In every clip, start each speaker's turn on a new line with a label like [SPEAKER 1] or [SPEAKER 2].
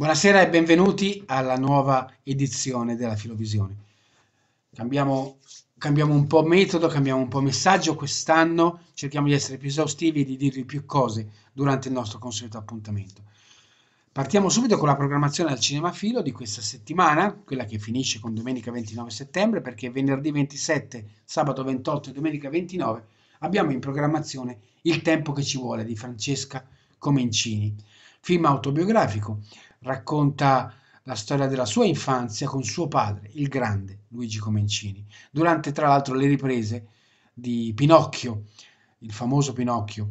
[SPEAKER 1] Buonasera e benvenuti alla nuova edizione della Filovisione. Cambiamo, cambiamo, un po' metodo, cambiamo un po' messaggio quest'anno, cerchiamo di essere più esaustivi e di dirvi più cose durante il nostro consueto appuntamento. Partiamo subito con la programmazione al Cinema Filo di questa settimana, quella che finisce con domenica 29 settembre, perché venerdì 27, sabato 28 e domenica 29 abbiamo in programmazione Il tempo che ci vuole di Francesca Comencini film autobiografico, racconta la storia della sua infanzia con suo padre, il grande Luigi Comencini, durante tra l'altro le riprese di Pinocchio, il famoso Pinocchio,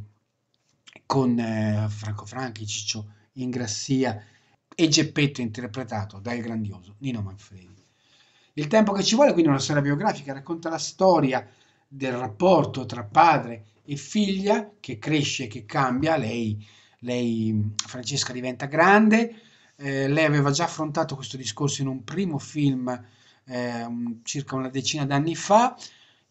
[SPEAKER 1] con eh, Franco Franchi, Ciccio Ingrassia e Geppetto interpretato dal grandioso Nino Manfredi. Il tempo che ci vuole quindi una storia biografica, racconta la storia del rapporto tra padre e figlia che cresce, che cambia, lei lei, Francesca diventa grande, eh, lei aveva già affrontato questo discorso in un primo film eh, un, circa una decina d'anni fa,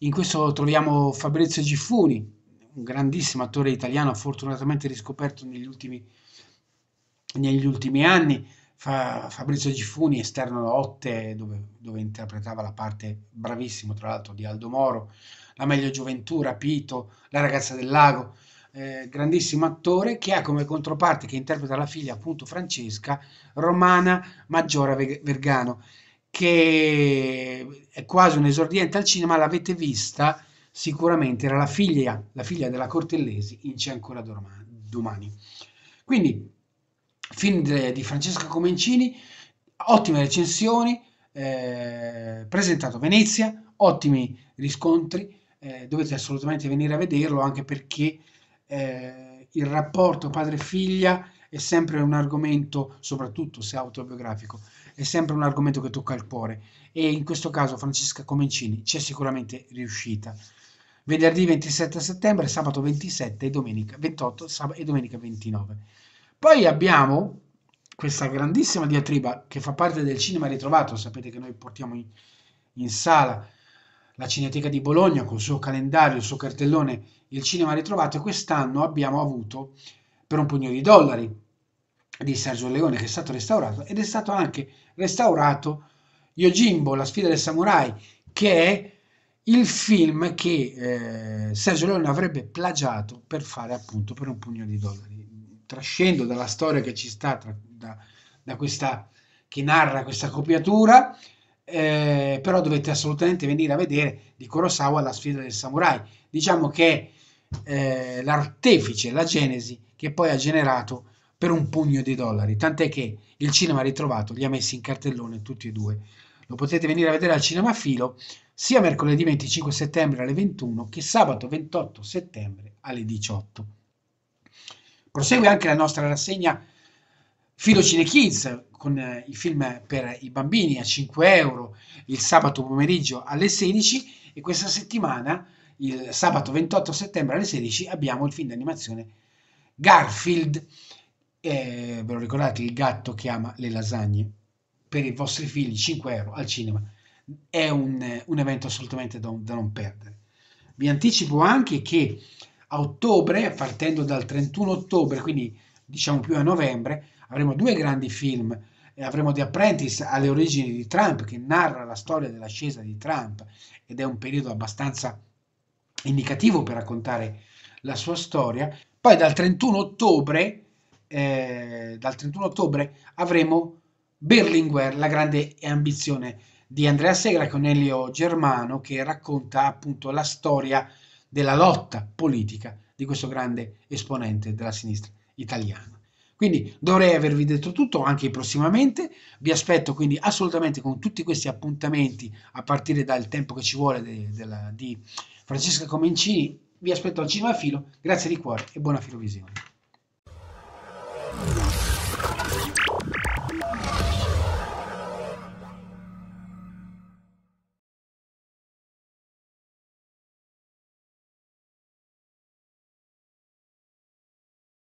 [SPEAKER 1] in questo troviamo Fabrizio Giffuni, un grandissimo attore italiano, fortunatamente riscoperto negli ultimi, negli ultimi anni, Fa, Fabrizio Giffuni, esterno 8, dove, dove, interpretava la parte bravissimo, tra l'altro, di Aldo Moro, La meglio gioventù, Rapito, La ragazza del lago, eh, grandissimo attore che ha come controparte che interpreta la figlia appunto Francesca Romana Maggiore Vergano che è quasi un esordiente al cinema, l'avete vista sicuramente, era la figlia, la figlia della Cortellesi in C'è ancora domani. Quindi, film di Francesca Comencini, ottime recensioni, eh, presentato a Venezia, ottimi riscontri, eh, dovete assolutamente venire a vederlo anche perché eh, il rapporto padre-figlia è sempre un argomento, soprattutto se autobiografico, è sempre un argomento che tocca il cuore e in questo caso Francesca Comencini c'è sicuramente riuscita. Venerdì 27 settembre, sabato 27 e domenica 28 e domenica 29. Poi abbiamo questa grandissima diatriba che fa parte del cinema ritrovato, sapete che noi portiamo in, in sala la Cineteca di Bologna col suo calendario, il suo cartellone, il cinema ritrovato e quest'anno abbiamo avuto per un pugno di dollari di Sergio Leone che è stato restaurato ed è stato anche restaurato Yojimbo, la sfida del samurai, che è il film che eh, Sergio Leone avrebbe plagiato per fare appunto per un pugno di dollari. Trascendo dalla storia che ci sta tra, da, da questa che narra questa copiatura, eh, però dovete assolutamente venire a vedere di Kurosawa la sfida del samurai. Diciamo che è eh, l'artefice, la genesi che poi ha generato per un pugno di dollari, tant'è che il cinema ha ritrovato li ha messi in cartellone tutti e due. Lo potete venire a vedere al Cinema Filo sia mercoledì 25 settembre alle 21 che sabato 28 settembre alle 18. Prosegue anche la nostra rassegna Fido Cine Kids con eh, i film per i bambini a 5 euro il sabato pomeriggio alle 16 e questa settimana, il sabato 28 settembre alle 16, abbiamo il film d'animazione Garfield. Eh, ve lo ricordate, il gatto che ama le lasagne per i vostri figli, 5 euro al cinema. È un, eh, un evento assolutamente da, da non perdere. Vi anticipo anche che a ottobre, partendo dal 31 ottobre, quindi diciamo più a novembre, avremo due grandi film, eh, avremo The Apprentice alle origini di Trump che narra la storia dell'ascesa di Trump ed è un periodo abbastanza indicativo per raccontare la sua storia. Poi dal 31 ottobre, eh, dal 31 ottobre avremo Berlinguer, la grande ambizione di Andrea Segra con Elio Germano che racconta appunto la storia della lotta politica di questo grande esponente della sinistra italiana. Quindi dovrei avervi detto tutto anche prossimamente. Vi aspetto quindi assolutamente con tutti questi appuntamenti a partire dal tempo che ci vuole de, de la, di Francesca Comencini. Vi aspetto al cinema filo. Grazie di cuore e buona filovisione.